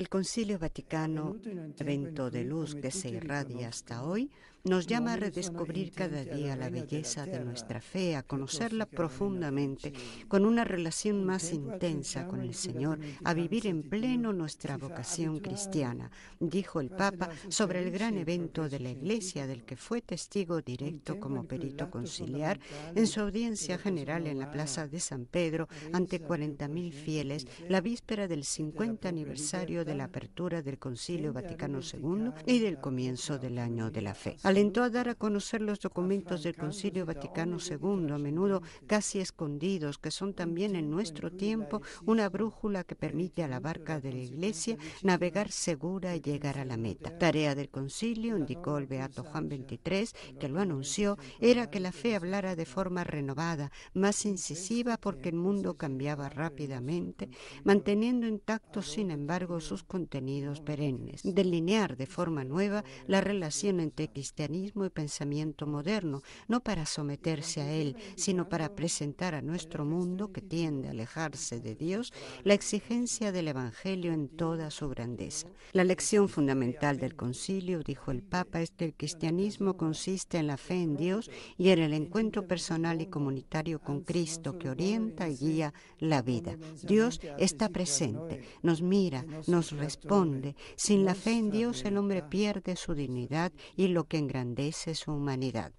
El Concilio Vaticano, evento de luz que se irradia hasta hoy, nos llama a redescubrir cada día la belleza de nuestra fe, a conocerla profundamente, con una relación más intensa con el Señor, a vivir en pleno nuestra vocación cristiana, dijo el Papa sobre el gran evento de la Iglesia del que fue testigo directo como perito conciliar en su audiencia general en la Plaza de San Pedro ante 40.000 fieles la víspera del 50 aniversario de la apertura del Concilio Vaticano II y del comienzo del año de la fe. Alentó a dar a conocer los documentos del Concilio Vaticano II, a menudo casi escondidos, que son también en nuestro tiempo una brújula que permite a la barca de la Iglesia navegar segura y llegar a la meta. Tarea del Concilio, indicó el Beato Juan XXIII, que lo anunció, era que la fe hablara de forma renovada, más incisiva porque el mundo cambiaba rápidamente, manteniendo intacto sin embargo su contenidos perennes, delinear de forma nueva la relación entre cristianismo y pensamiento moderno, no para someterse a él, sino para presentar a nuestro mundo, que tiende a alejarse de Dios, la exigencia del Evangelio en toda su grandeza. La lección fundamental del concilio, dijo el Papa, es que el cristianismo consiste en la fe en Dios y en el encuentro personal y comunitario con Cristo que orienta y guía la vida. Dios está presente, nos mira, nos responde. Sin la fe en Dios el hombre pierde su dignidad y lo que engrandece su humanidad.